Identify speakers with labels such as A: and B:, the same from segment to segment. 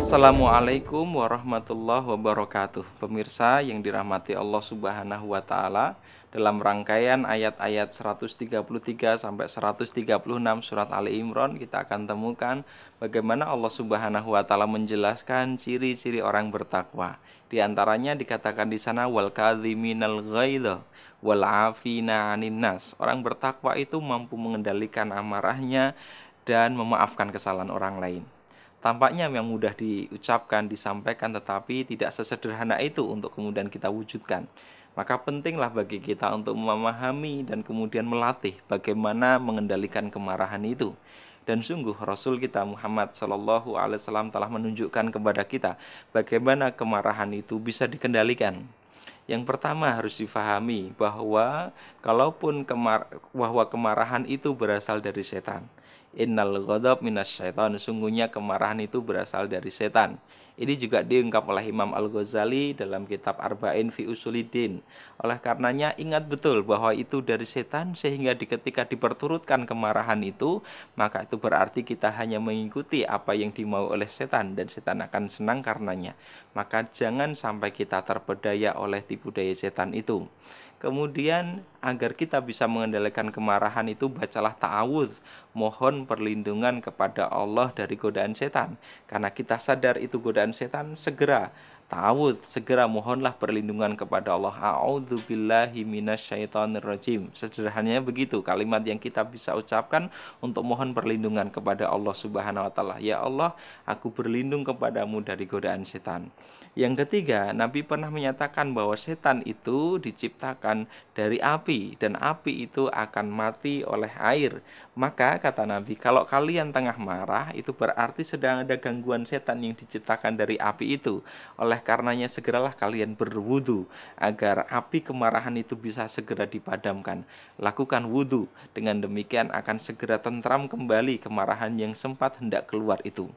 A: Assalamualaikum warahmatullahi wabarakatuh. Pemirsa yang dirahmati Allah Subhanahu wa taala, dalam rangkaian ayat-ayat 133 sampai 136 surat Ali Imran kita akan temukan bagaimana Allah Subhanahu wa taala menjelaskan ciri-ciri orang bertakwa. Di antaranya dikatakan di sana wal kadhiminal ghaidha wal afina Orang bertakwa itu mampu mengendalikan amarahnya dan memaafkan kesalahan orang lain. Tampaknya yang mudah diucapkan, disampaikan, tetapi tidak sesederhana itu untuk kemudian kita wujudkan. Maka pentinglah bagi kita untuk memahami dan kemudian melatih bagaimana mengendalikan kemarahan itu dan sungguh Rasul kita Muhammad Shallallahu Alaihi Wasallam telah menunjukkan kepada kita bagaimana kemarahan itu bisa dikendalikan. Yang pertama harus difahami bahwa kalaupun kemar bahwa kemarahan itu berasal dari setan, Innal ghadab minas syaitan. Sungguhnya kemarahan itu berasal dari setan. Ini juga diungkap oleh Imam Al-Ghazali dalam kitab Arba'in fi Usulidin. Oleh karenanya ingat betul bahwa itu dari setan sehingga ketika diperturutkan kemarahan itu, maka itu berarti kita hanya mengikuti apa yang dimau oleh setan dan setan akan senang karenanya. Maka jangan sampai kita terpedaya oleh tipu daya setan itu. Kemudian agar kita bisa mengendalikan kemarahan itu bacalah ta'awudz, mohon perlindungan kepada Allah dari godaan setan. Karena kita sadar itu godaan setan, segera Tawud segera mohonlah perlindungan kepada Allah. A'udzubillahi rajim. Sederhananya begitu kalimat yang kita bisa ucapkan untuk mohon perlindungan kepada Allah Subhanahu wa taala. Ya Allah, aku berlindung kepadamu dari godaan setan. Yang ketiga, Nabi pernah menyatakan bahwa setan itu diciptakan dari api dan api itu akan mati oleh air. Maka kata Nabi, kalau kalian tengah marah itu berarti sedang ada gangguan setan yang diciptakan dari api itu. Oleh karenanya segeralah kalian berwudu agar api kemarahan itu bisa segera dipadamkan. Lakukan wudu, dengan demikian akan segera tentram kembali kemarahan yang sempat hendak keluar itu.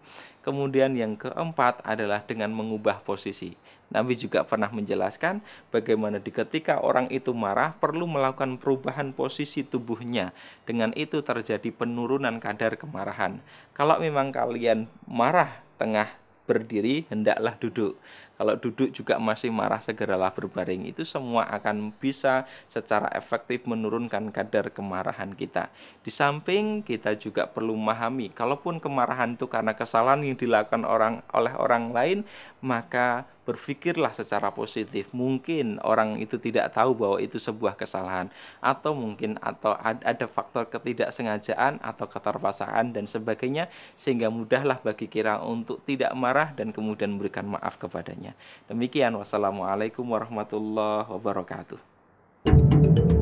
A: Kemudian yang keempat adalah dengan mengubah posisi. Nabi juga pernah menjelaskan bagaimana di ketika orang itu marah perlu melakukan perubahan posisi tubuhnya. Dengan itu terjadi penurunan kadar kemarahan. Kalau memang kalian marah tengah berdiri, hendaklah duduk kalau duduk juga masih marah segeralah berbaring itu semua akan bisa secara efektif menurunkan kadar kemarahan kita di samping kita juga perlu memahami kalaupun kemarahan itu karena kesalahan yang dilakukan orang oleh orang lain maka berpikirlah secara positif. Mungkin orang itu tidak tahu bahwa itu sebuah kesalahan atau mungkin atau ada faktor ketidaksengajaan atau keterpaksaan dan sebagainya sehingga mudahlah bagi kira untuk tidak marah dan kemudian memberikan maaf kepadanya. Demikian wassalamualaikum warahmatullahi wabarakatuh.